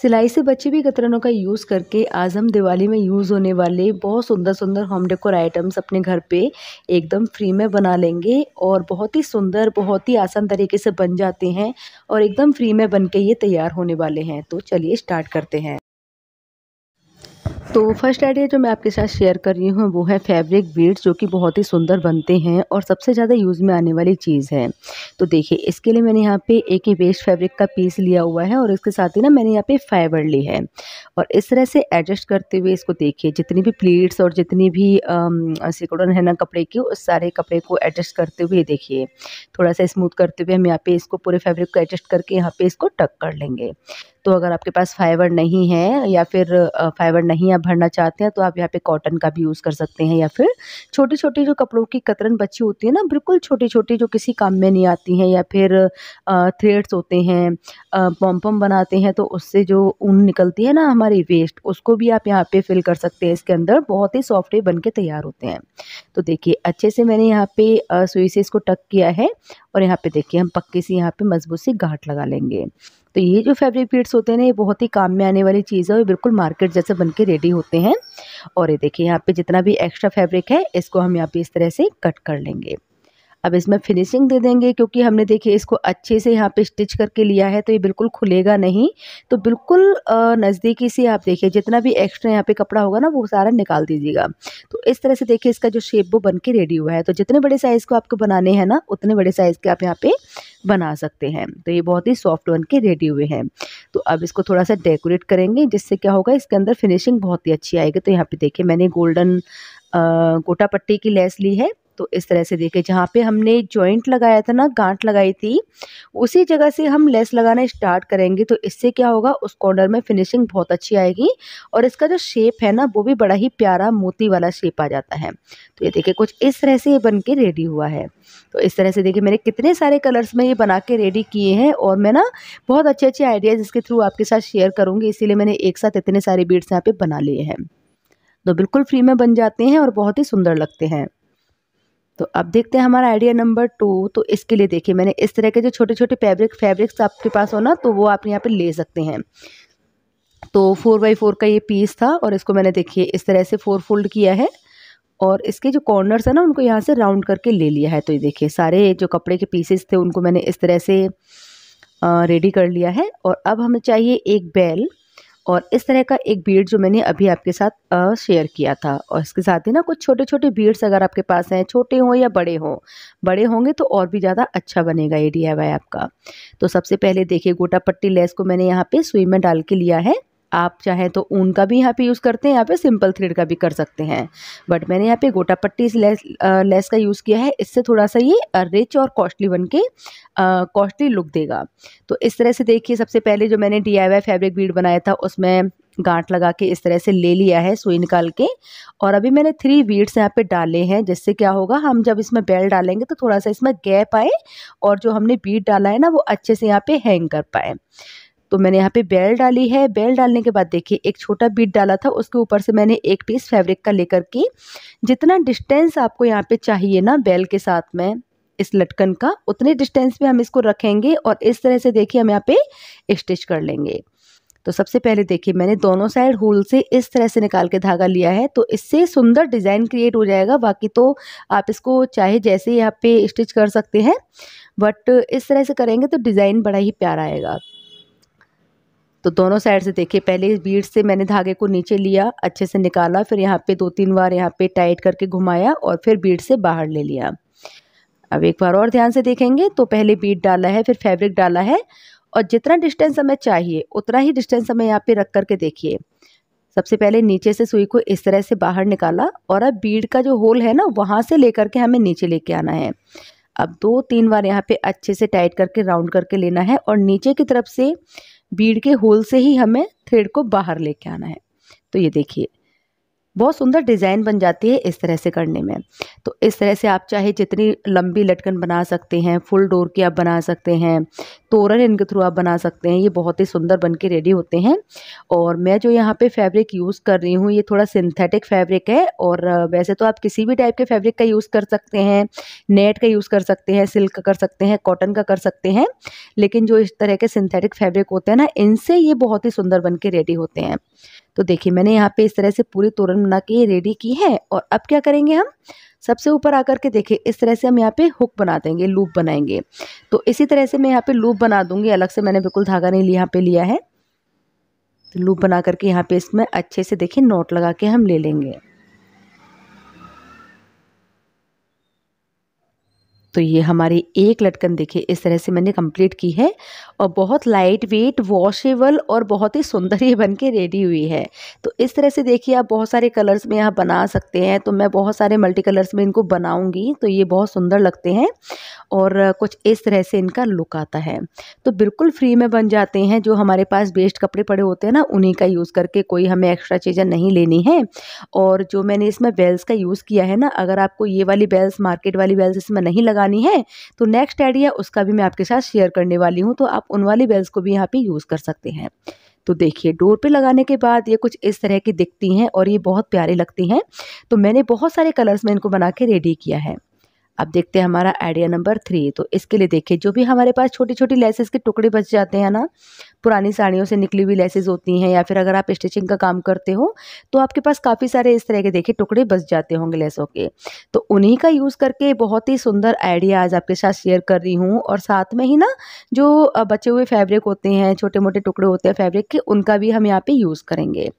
सिलाई से बच्चे भी कतरनों का यूज़ करके आज हम दिवाली में यूज़ होने वाले बहुत सुंदर सुंदर होम डेकोर आइटम्स अपने घर पे एकदम फ्री में बना लेंगे और बहुत ही सुंदर बहुत ही आसान तरीके से बन जाते हैं और एकदम फ्री में बन के ये तैयार होने वाले हैं तो चलिए स्टार्ट करते हैं तो फर्स्ट आइडिया जो मैं आपके साथ शेयर कर रही हूँ वो है फैब्रिक बीड्स जो कि बहुत ही सुंदर बनते हैं और सबसे ज़्यादा यूज़ में आने वाली चीज़ है तो देखिए इसके लिए मैंने यहाँ पे एक ही वेस्ट फैब्रिक का पीस लिया हुआ है और इसके साथ ही ना मैंने यहाँ पे फाइबर ली है और इस तरह से एडजस्ट करते हुए इसको देखिए जितनी भी प्लेट्स और जितनी भी सिकुड़न है ना कपड़े की उस सारे कपड़े को एडजस्ट करते हुए देखिए थोड़ा सा स्मूथ करते हुए हम यहाँ पर इसको पूरे फैब्रिक को एडजस्ट करके यहाँ पर इसको टक कर लेंगे तो अगर आपके पास फाइबर नहीं है या फिर फाइबर नहीं आप भरना चाहते हैं तो आप यहाँ पे कॉटन का भी यूज़ कर सकते हैं या फिर छोटी छोटी जो कपड़ों की कतरन बची होती है ना बिल्कुल छोटी छोटी जो किसी काम में नहीं आती हैं या फिर थ्रेड्स होते हैं पम्पम बनाते हैं तो उससे जो ऊन निकलती है ना हमारी वेस्ट उसको भी आप यहाँ पर फिल कर सकते हैं इसके अंदर बहुत ही सॉफ्ट बन के तैयार होते हैं तो देखिए अच्छे से मैंने यहाँ पर सुई से इसको टक किया है और यहाँ पर देखिए हम पक्के से यहाँ पर मजबूत सी गांठ लगा लेंगे तो ये जो फैब्रिक पीट्स होते हैं ना ये बहुत ही काम में आने वाली चीज़ है और बिल्कुल मार्केट जैसे बन के रेडी होते हैं और ये देखिए यहाँ पे जितना भी एक्स्ट्रा फैब्रिक है इसको हम यहाँ पे इस तरह से कट कर लेंगे अब इसमें फिनिशिंग दे देंगे क्योंकि हमने देखिए इसको अच्छे से यहाँ पे स्टिच करके लिया है तो ये बिल्कुल खुलेगा नहीं तो बिल्कुल नज़दीकी से आप देखिए जितना भी एक्स्ट्रा यहाँ पे कपड़ा होगा ना वो सारा निकाल दीजिएगा तो इस तरह से देखिए इसका जो शेप वो बन के रेडी हुआ है तो जितने बड़े साइज़ को आपको बनाने हैं ना उतने बड़े साइज़ के आप यहाँ पर बना सकते हैं तो ये बहुत ही सॉफ्ट बन के रेडी हुए हैं तो अब इसको थोड़ा सा डेकोरेट करेंगे जिससे क्या होगा इसके अंदर फिनिशिंग बहुत ही अच्छी आएगी तो यहाँ पर देखिए मैंने गोल्डन गोटा पट्टी की लेस ली है तो इस तरह से देखिए जहाँ पे हमने जॉइंट लगाया था ना गांठ लगाई थी उसी जगह से हम लेस लगाना स्टार्ट करेंगे तो इससे क्या होगा उस कॉर्नर में फिनिशिंग बहुत अच्छी आएगी और इसका जो शेप है ना वो भी बड़ा ही प्यारा मोती वाला शेप आ जाता है तो ये देखिए कुछ इस तरह से ये बन के रेडी हुआ है तो इस तरह से देखिए मैंने कितने सारे कलर्स में ये बना के रेडी किए हैं और मैं ना बहुत अच्छे अच्छे आइडियाज़ इसके थ्रू आपके साथ शेयर करूँगी इसीलिए मैंने एक साथ इतने सारे बीड्स यहाँ पे बना लिए हैं तो बिल्कुल फ्री में बन जाते हैं और बहुत ही सुंदर लगते हैं तो अब देखते हैं हमारा आइडिया नंबर टू तो इसके लिए देखिए मैंने इस तरह के जो छोटे छोटे फैब्रिक फैब्रिक्स आपके पास हो ना तो वो आप यहाँ पर ले सकते हैं तो फोर बाई फोर का ये पीस था और इसको मैंने देखिए इस तरह से फोर फोल्ड किया है और इसके जो कॉर्नर्स है ना उनको यहाँ से राउंड करके ले लिया है तो ये देखिए सारे जो कपड़े के पीसेस थे उनको मैंने इस तरह से रेडी कर लिया है और अब हमें चाहिए एक बेल और इस तरह का एक बीड जो मैंने अभी आपके साथ शेयर किया था और इसके साथ ही ना कुछ छोटे छोटे बीड्स अगर आपके पास हैं छोटे हों या बड़े हों बड़े होंगे तो और भी ज़्यादा अच्छा बनेगा ये डी आपका तो सबसे पहले देखिए गोटा पट्टी लेस को मैंने यहाँ पर सुई में डाल के लिया है आप चाहे तो ऊन का भी यहाँ पे यूज़ करते हैं यहाँ पे सिंपल थ्रेड का भी कर सकते हैं बट मैंने यहाँ पे गोटा पट्टी लेस लेस का यूज़ किया है इससे थोड़ा सा ये रिच और कॉस्टली बन के कॉस्टली लुक देगा तो इस तरह से देखिए सबसे पहले जो मैंने डी आई फैब्रिक बीड बनाया था उसमें गांठ लगा के इस तरह से ले लिया है सुई निकाल के और अभी मैंने थ्री बीड्स यहाँ पे डाले हैं जिससे क्या होगा हम जब इसमें बेल डालेंगे तो थोड़ा सा इसमें गैप आए और जो हमने बीट डाला है ना वो अच्छे से यहाँ पे हैंग कर पाए तो मैंने यहाँ पे बेल डाली है बेल डालने के बाद देखिए एक छोटा बीट डाला था उसके ऊपर से मैंने एक पीस फैब्रिक का लेकर के जितना डिस्टेंस आपको यहाँ पे चाहिए ना बेल के साथ में इस लटकन का उतने डिस्टेंस में हम इसको रखेंगे और इस तरह से देखिए हम यहाँ पे स्टिच कर लेंगे तो सबसे पहले देखिए मैंने दोनों साइड होल से इस तरह से निकाल के धागा लिया है तो इससे सुंदर डिज़ाइन क्रिएट हो जाएगा बाकी तो आप इसको चाहे जैसे यहाँ पे स्टिच कर सकते हैं बट इस तरह से करेंगे तो डिज़ाइन बड़ा ही प्यारा आएगा तो दोनों साइड से देखिए पहले बीड से मैंने धागे को नीचे लिया अच्छे से निकाला फिर यहाँ पे दो तीन बार यहाँ पे टाइट करके घुमाया और फिर बीट से बाहर ले लिया अब एक बार और ध्यान से देखेंगे तो पहले बीट डाला है फिर फैब्रिक डाला है और जितना डिस्टेंस हमें चाहिए उतना ही डिस्टेंस हमें यहाँ पे रख करके देखिए सबसे पहले नीचे से सुई को इस तरह से बाहर निकाला और अब बीड का जो होल है ना वहाँ से लेकर के हमें नीचे लेके आना है अब दो तीन बार यहाँ पे अच्छे से टाइट करके राउंड करके लेना है और नीचे की तरफ से बीड़ के होल से ही हमें थ्रेड को बाहर लेके आना है तो ये देखिए बहुत सुंदर डिज़ाइन बन जाती है इस तरह से करने में तो इस तरह से आप चाहे जितनी लंबी लटकन बना सकते हैं फुल डोर की आप बना सकते हैं तोरण इनके थ्रू आप बना सकते हैं ये बहुत ही सुंदर बन के रेडी होते हैं और मैं जो यहाँ पे फैब्रिक यूज़ कर रही हूँ ये थोड़ा सिंथेटिक फैब्रिक है और वैसे तो आप किसी भी टाइप के फैब्रिक का यूज़ कर सकते हैं नेट का यूज़ कर सकते हैं सिल्क का कर सकते हैं कॉटन का कर सकते हैं लेकिन जो इस तरह के सिंथेटिक फैब्रिक होते हैं ना इनसे ये बहुत ही सुंदर बन के रेडी होते हैं तो देखिए मैंने यहाँ पे इस तरह से पूरी तोरण बना के रेडी की है और अब क्या करेंगे हम सबसे ऊपर आकर के देखिए इस तरह से हम यहाँ पे हुक बना देंगे लूप बनाएंगे तो इसी तरह से मैं यहाँ पे लूप बना दूंगी अलग से मैंने बिल्कुल धागा नहीं यहाँ पे लिया है तो लूप बना करके यहाँ पे इसमें अच्छे से देखिए नोट लगा के हम ले लेंगे तो ये हमारी एक लटकन देखिए इस तरह से मैंने कंप्लीट की है और बहुत लाइट वेट वॉशेबल और बहुत ही सुंदर ये बन के रेडी हुई है तो इस तरह से देखिए आप बहुत सारे कलर्स में यहाँ बना सकते हैं तो मैं बहुत सारे मल्टी कलर्स में इनको बनाऊँगी तो ये बहुत सुंदर लगते हैं और कुछ इस तरह से इनका लुक आता है तो बिल्कुल फ्री में बन जाते हैं जो हमारे पास बेस्ट कपड़े पड़े होते हैं ना उन्हीं का यूज़ करके कोई हमें एक्स्ट्रा चीज़ें नहीं लेनी है और जो मैंने इसमें बेल्स का यूज़ किया है ना अगर आपको ये वाली बेल्स मार्केट वाली बेल्स इसमें नहीं लगा लगानी है तो नेक्स्ट आइडिया उसका भी मैं आपके साथ शेयर करने वाली हूँ तो आप उन वाली बेल्स को भी यहाँ पे यूज़ कर सकते हैं तो देखिए डोर पे लगाने के बाद ये कुछ इस तरह की दिखती हैं और ये बहुत प्यारे लगती हैं तो मैंने बहुत सारे कलर्स में इनको बना के रेडी किया है अब देखते हैं हमारा आइडिया नंबर थ्री तो इसके लिए देखिए जो भी हमारे पास छोटी छोटी लेसेस के टुकड़े बच जाते हैं ना पुरानी साड़ियों से निकली हुई लेसेस होती हैं या फिर अगर आप स्टिचिंग का काम करते हो तो आपके पास काफ़ी सारे इस तरह के देखिए टुकड़े बच जाते होंगे लेसों के तो उन्हीं का यूज़ करके बहुत ही सुंदर आइडिया आज आपके साथ शेयर कर रही हूँ और साथ में ही ना जो बचे हुए फैब्रिक होते हैं छोटे मोटे टुकड़े होते हैं फैब्रिक के उनका भी हम यहाँ पर यूज़ करेंगे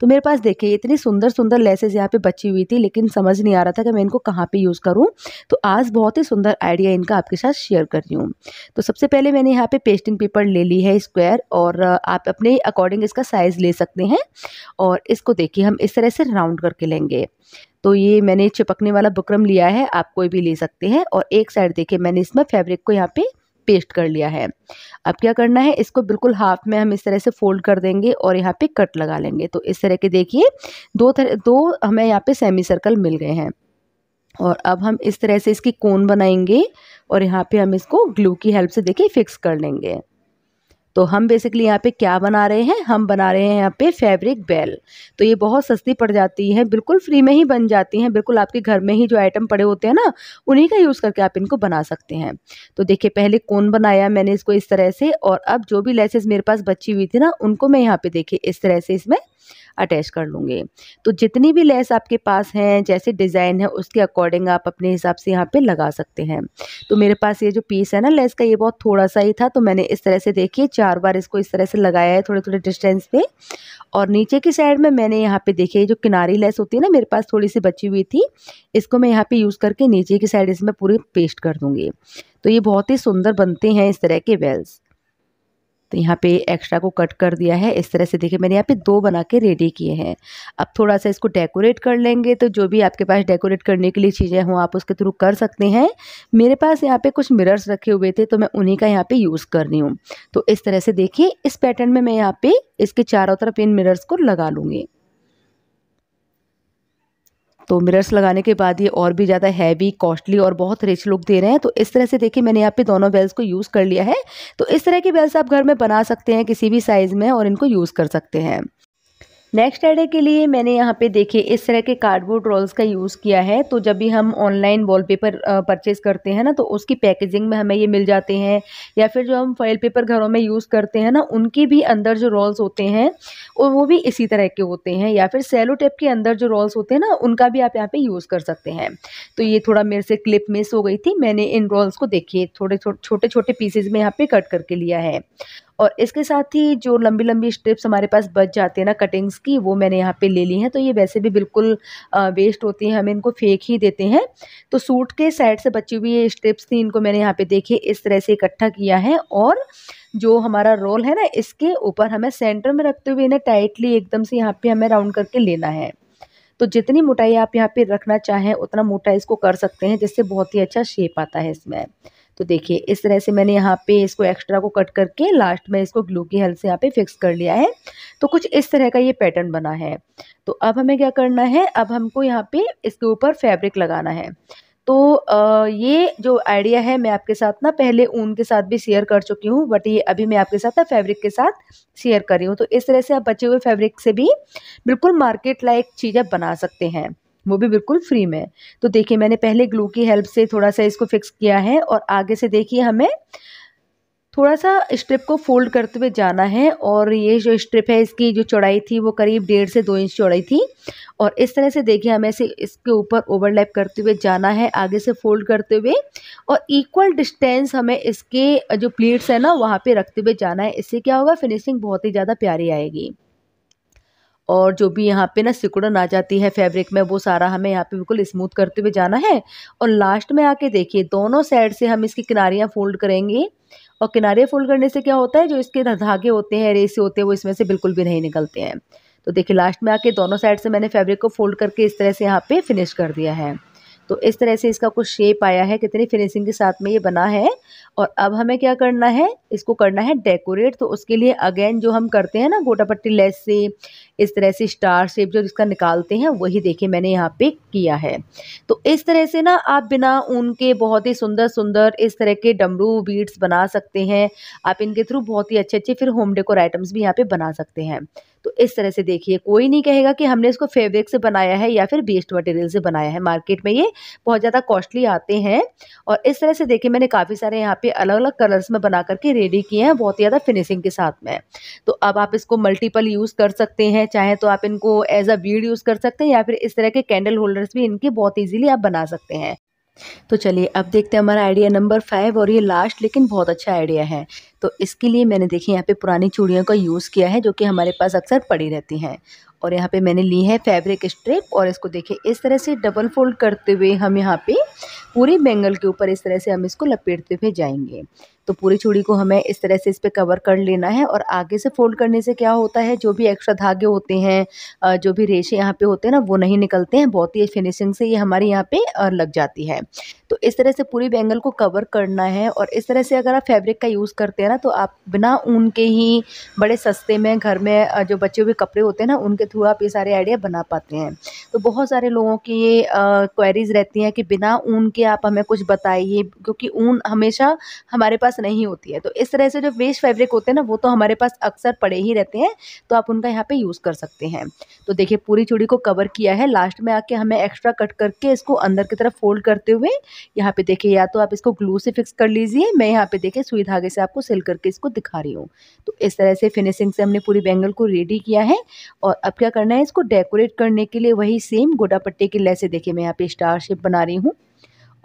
तो मेरे पास देखिए इतनी सुंदर सुंदर लेसेज यहाँ पर बची हुई थी लेकिन समझ नहीं आ रहा था कि मैं इनको कहाँ पर यूज़ करूँ तो आज बहुत ही सुंदर आइडिया इनका आपके साथ शेयर कर रही हूँ तो सबसे पहले मैंने यहाँ पे पेस्टिंग पेपर ले ली है स्क्वायर और आप अपने अकॉर्डिंग इसका साइज़ ले सकते हैं और इसको देखिए हम इस तरह से राउंड करके लेंगे तो ये मैंने चिपकने वाला बकरम लिया है आप कोई भी ले सकते हैं और एक साइड देखिए मैंने इसमें फैब्रिक को यहाँ पे पेस्ट कर लिया है अब क्या करना है इसको बिल्कुल हाफ में हम इस तरह से फोल्ड कर देंगे और यहाँ पे कट लगा लेंगे तो इस तरह के देखिए दो तरह दो हमें यहाँ पे सेमी सर्कल मिल गए हैं और अब हम इस तरह से इसकी कोन बनाएंगे और यहाँ पे हम इसको ग्लू की हेल्प से देखिए फिक्स कर लेंगे तो हम बेसिकली यहाँ पे क्या बना रहे हैं हम बना रहे हैं यहाँ पे फैब्रिक बेल तो ये बहुत सस्ती पड़ जाती है बिल्कुल फ्री में ही बन जाती हैं बिल्कुल आपके घर में ही जो आइटम पड़े होते हैं ना उन्हीं का यूज़ करके आप इनको बना सकते हैं तो देखिए पहले कौन बनाया मैंने इसको इस तरह से और अब जो भी लेसेस मेरे पास बची हुई थी ना उनको मैं यहाँ पर देखिए इस तरह से इसमें अटैच कर लूँगी तो जितनी भी लेस आपके पास हैं जैसे डिज़ाइन है उसके अकॉर्डिंग आप अपने हिसाब से यहाँ पे लगा सकते हैं तो मेरे पास ये जो पीस है ना लेस का ये बहुत थोड़ा सा ही था तो मैंने इस तरह से देखिए चार बार इसको इस तरह से लगाया है थोड़े थोड़े डिस्टेंस पे और नीचे की साइड में मैंने यहाँ पे देखिए जो किनारी लेस होती है ना मेरे पास थोड़ी सी बची हुई थी इसको मैं यहाँ पे यूज़ करके नीचे की साइड इसमें पूरी पेस्ट कर दूँगी तो ये बहुत ही सुंदर बनते हैं इस तरह के वेल्स तो यहाँ पे एक्स्ट्रा को कट कर दिया है इस तरह से देखिए मैंने यहाँ पे दो बना के रेडी किए हैं अब थोड़ा सा इसको डेकोरेट कर लेंगे तो जो भी आपके पास डेकोरेट करने के लिए चीज़ें हों आप उसके थ्रू कर सकते हैं मेरे पास यहाँ पे कुछ मिरर्स रखे हुए थे तो मैं उन्हीं का यहाँ पे यूज़ कर रही हूँ तो इस तरह से देखिए इस पैटर्न में मैं यहाँ पे इसके चारों तरफ इन मिरर्स को लगा लूँगी तो मिरर्स लगाने के बाद ये और भी ज़्यादा हैवी कॉस्टली और बहुत रिच लुक दे रहे हैं तो इस तरह से देखिए मैंने यहाँ पे दोनों बेल्स को यूज़ कर लिया है तो इस तरह के बेल्स आप घर में बना सकते हैं किसी भी साइज़ में और इनको यूज़ कर सकते हैं नेक्स्ट एडे के लिए मैंने यहाँ पे देखे इस तरह के कार्डबोर्ड रोल्स का यूज़ किया है तो जब भी हम ऑनलाइन वॉलपेपर परचेज़ करते हैं ना तो उसकी पैकेजिंग में हमें ये मिल जाते हैं या फिर जो हम फाइल पेपर घरों में यूज़ करते हैं ना उनके भी अंदर जो रोल्स होते हैं और वो भी इसी तरह के होते हैं या फिर सेलो टेप के अंदर जो रोल्स होते हैं ना उनका भी आप यहाँ पर यूज़ कर सकते हैं तो ये थोड़ा मेरे से क्लिप मिस हो गई थी मैंने इन रोल्स को देखिए थोड़े छोटे छोटे पीसेज में यहाँ पर कट करके लिया है और इसके साथ ही जो लंबी लंबी स्ट्रिप्स हमारे पास बच जाते हैं ना कटिंग्स की वो मैंने यहाँ पे ले ली हैं तो ये वैसे भी बिल्कुल वेस्ट होती हैं हमें इनको फेंक ही देते हैं तो सूट के साइड से बची हुई ये स्ट्रिप्स थी इनको मैंने यहाँ पे देखे इस तरह से इकट्ठा किया है और जो हमारा रोल है ना इसके ऊपर हमें सेंटर में रखते हुए इन्हें टाइटली एकदम से यहाँ पर हमें राउंड करके लेना है तो जितनी मोटाई आप यहाँ पर रखना चाहें उतना मोटा इसको कर सकते हैं जिससे बहुत ही अच्छा शेप आता है इसमें तो देखिए इस तरह से मैंने यहाँ पे इसको एक्स्ट्रा को कट करके लास्ट में इसको ग्लू की हेल्प से यहाँ पे फिक्स कर लिया है तो कुछ इस तरह का ये पैटर्न बना है तो अब हमें क्या करना है अब हमको यहाँ पे इसके ऊपर फैब्रिक लगाना है तो ये जो आइडिया है मैं आपके साथ ना पहले ऊन के साथ भी शेयर कर चुकी हूँ बट ये अभी मैं आपके साथ ना फैब्रिक के साथ शेयर कर रही हूँ तो इस तरह से आप बचे हुए फैब्रिक से भी बिल्कुल मार्केट लाइक चीज़ें बना सकते हैं वो भी बिल्कुल फ्री में तो देखिए मैंने पहले ग्लू की हेल्प से थोड़ा सा इसको फिक्स किया है और आगे से देखिए हमें थोड़ा सा स्ट्रिप को फोल्ड करते हुए जाना है और ये जो स्ट्रिप है इसकी जो चौड़ाई थी वो करीब डेढ़ से दो इंच चौड़ाई थी और इस तरह से देखिए हमें इसे इसके ऊपर ओवरलैप करते हुए जाना है आगे से फोल्ड करते हुए और इक्वल डिस्टेंस हमें इसके जो प्लेट्स है ना वहाँ पे रखते हुए जाना है इससे क्या होगा फिनिशिंग बहुत ही ज़्यादा प्यारी आएगी और जो भी यहाँ पे ना सिकुड़न आ जाती है फैब्रिक में वो सारा हमें यहाँ पे बिल्कुल स्मूथ करते हुए जाना है और लास्ट में आके देखिए दोनों साइड से हम इसकी किनारियाँ फोल्ड करेंगे और किनारे फोल्ड करने से क्या होता है जो इसके धागे होते हैं रेसे होते हैं वो इसमें से बिल्कुल भी नहीं निकलते हैं तो देखिए लास्ट में आके दोनों साइड से मैंने फैब्रिक को फोल्ड करके इस तरह से यहाँ पे फिनिश कर दिया है तो इस तरह से इसका कुछ शेप आया है कितनी फिनिशिंग के साथ में ये बना है और अब हमें क्या करना है इसको करना है डेकोरेट तो उसके लिए अगेन जो हम करते हैं ना गोटा पट्टी लेस से इस तरह से स्टार शेप जो इसका निकालते हैं वही देखे मैंने यहाँ पे किया है तो इस तरह से ना आप बिना ऊन के बहुत ही सुंदर सुंदर इस तरह के डमरू बीड्स बना सकते हैं आप इनके थ्रू बहुत ही अच्छे अच्छे फिर होम डेकोर आइटम्स भी यहाँ पे बना सकते हैं तो इस तरह से देखिए कोई नहीं कहेगा कि हमने इसको फेब्रिक से बनाया है या फिर बेस्ट मटेरियल से बनाया है मार्केट में ये बहुत ज़्यादा कॉस्टली आते हैं और इस तरह से देखिए मैंने काफ़ी सारे यहाँ पे अलग अलग कलर्स में बना करके रेडी किए हैं बहुत ही ज़्यादा फिनिशिंग के साथ में तो अब आप इसको मल्टीपल यूज़ कर सकते हैं चाहे तो आप इनको एज अ बीड यूज़ कर सकते हैं या फिर इस तरह के कैंडल होल्डर्स भी इनके बहुत ईजिली आप बना सकते हैं तो चलिए अब देखते हैं हमारा आइडिया नंबर फाइव और ये लास्ट लेकिन बहुत अच्छा आइडिया है तो इसके लिए मैंने देखिए यहाँ पे पुरानी चूड़ियों का यूज़ किया है जो कि हमारे पास अक्सर पड़ी रहती हैं और यहाँ पे मैंने ली है फैब्रिक स्ट्रिप और इसको देखिए इस तरह से डबल फोल्ड करते हुए हम यहाँ पे पूरे बेंगल के ऊपर इस तरह से हम इसको लपेटते हुए जाएंगे तो पूरी चूड़ी को हमें इस तरह से इस पर कवर कर लेना है और आगे से फोल्ड करने से क्या होता है जो भी एक्स्ट्रा धागे होते हैं जो भी रेशे यहाँ पे होते हैं ना वो नहीं निकलते हैं बहुत ही फिनिशिंग से ये हमारे यहाँ पे लग जाती है तो इस तरह से पूरी बैंगल को कवर करना है और इस तरह से अगर आप फैब्रिक का यूज़ करते हैं वगैरह तो आप बिना ऊन के ही बड़े सस्ते में घर में जो बचे हुए कपड़े होते हैं ना उनके थ्रू आप ये सारे आइडिया बना पाते हैं तो बहुत सारे लोगों की ये क्वेरीज रहती हैं कि बिना ऊन के आप हमें कुछ बताइए क्योंकि ऊन हमेशा हमारे पास नहीं होती है तो इस तरह से जो वेस्ट फैब्रिक होते हैं ना वो तो हमारे पास अक्सर पड़े ही रहते हैं तो आप उनका यहाँ पे यूज़ कर सकते हैं तो देखिए पूरी चूड़ी को कवर किया है लास्ट में आके हमें एक्स्ट्रा कट करके इसको अंदर की तरफ फोल्ड करते हुए यहाँ पे देखिए या तो आप इसको ग्लू से फिक्स कर लीजिए मैं यहाँ पे देखिए सुई धागे से आपको सिल फिल करके इसको दिखा रही हूँ तो इस तरह से फिनिशिंग से हमने पूरी बैंगल को रेडी किया है और अब क्या करना है इसको डेकोरेट करने के लिए वही सेम गोटा पट्टे के लैसे देखिए मैं यहाँ पे स्टार शेप बना रही हूँ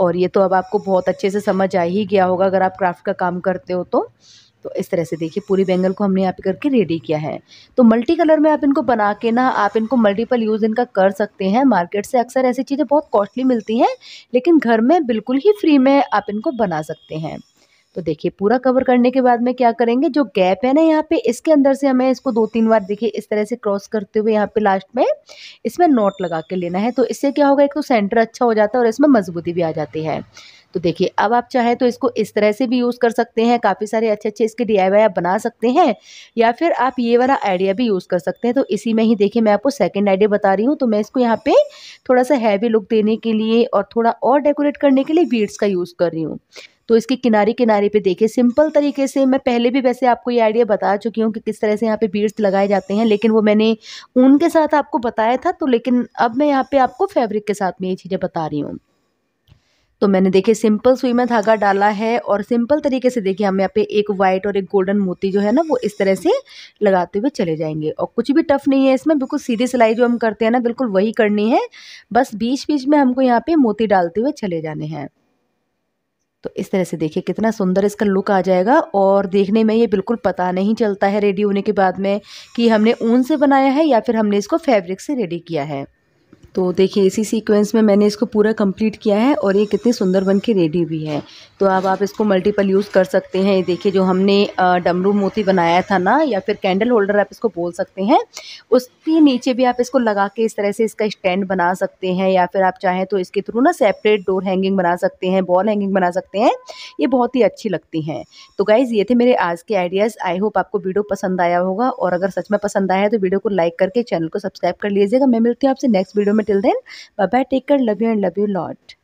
और ये तो अब आपको बहुत अच्छे से समझ आ ही गया होगा अगर आप क्राफ्ट का काम करते हो तो तो इस तरह से देखिए पूरी बैंगल को हमने यहाँ पे करके रेडी किया है तो मल्टी कलर में आप इनको बना के ना आप इनको मल्टीपल यूज़ इनका कर सकते हैं मार्केट से अक्सर ऐसी चीज़ें बहुत कॉस्टली मिलती हैं लेकिन घर में बिल्कुल ही फ्री में आप इनको बना सकते हैं तो देखिए पूरा कवर करने के बाद में क्या करेंगे जो गैप है ना यहाँ पे इसके अंदर से हमें इसको दो तीन बार देखिए इस तरह से क्रॉस करते हुए यहाँ पे लास्ट में इसमें नोट लगा के लेना है तो इससे क्या होगा एक तो सेंटर अच्छा हो जाता है और इसमें मजबूती भी आ जाती है तो देखिए अब आप चाहे तो इसको इस तरह से भी यूज़ कर सकते हैं काफ़ी सारे अच्छे अच्छे इसके डी आप बना सकते हैं या फिर आप ये वाला आइडिया भी यूज़ कर सकते हैं तो इसी में ही देखिए मैं आपको सेकेंड आइडिया बता रही हूँ तो मैं इसको यहाँ पे थोड़ा सा हैवी लुक देने के लिए और थोड़ा और डेकोरेट करने के लिए बीड्स का यूज़ कर रही हूँ तो इसके किनारे किनारे पे देखिए सिंपल तरीके से मैं पहले भी वैसे आपको ये आइडिया बता चुकी हूँ कि किस तरह से यहाँ पे बीड्स लगाए जाते हैं लेकिन वो मैंने ऊन के साथ आपको बताया था तो लेकिन अब मैं यहाँ पे आपको फैब्रिक के साथ में ये चीज़ें बता रही हूँ तो मैंने देखिए सिंपल सुई में धागा डाला है और सिंपल तरीके से देखिए हम यहाँ पे एक वाइट और एक गोल्डन मोती जो है ना वो इस तरह से लगाते हुए चले जाएंगे और कुछ भी टफ नहीं है इसमें बिल्कुल सीधी सिलाई जो हम करते हैं ना बिल्कुल वही करनी है बस बीच बीच में हमको यहाँ पे मोती डालते हुए चले जाने हैं तो इस तरह से देखिए कितना सुंदर इसका लुक आ जाएगा और देखने में ये बिल्कुल पता नहीं चलता है रेडी होने के बाद में कि हमने ऊन से बनाया है या फिर हमने इसको फैब्रिक से रेडी किया है तो देखिए इसी सीक्वेंस में मैंने इसको पूरा कंप्लीट किया है और ये कितनी सुंदर बन के रेडी हुई है तो अब आप इसको मल्टीपल यूज़ कर सकते हैं ये देखिए जो हमने डमरू मोती बनाया था ना या फिर कैंडल होल्डर आप इसको बोल सकते हैं उसके नीचे भी आप इसको लगा के इस तरह से इसका स्टैंड बना सकते हैं या फिर आप चाहें तो इसके थ्रू ना सेपरेट डोर हैंगिंग बना सकते हैं बॉल हैंगिंग बना सकते हैं ये बहुत ही अच्छी लगती हैं तो गाइज़ ये थे मेरे आज के आइडियाज़ आई होप आपको वीडियो पसंद आया होगा और अगर सच में पसंद आया है तो वीडियो को लाइक करके चैनल को सब्सक्राइब कर लीजिएगा मैं मिलती हूँ आपसे नेक्स्ट वीडियो में till then. Bye bye. Take care. Love you and love you a lot.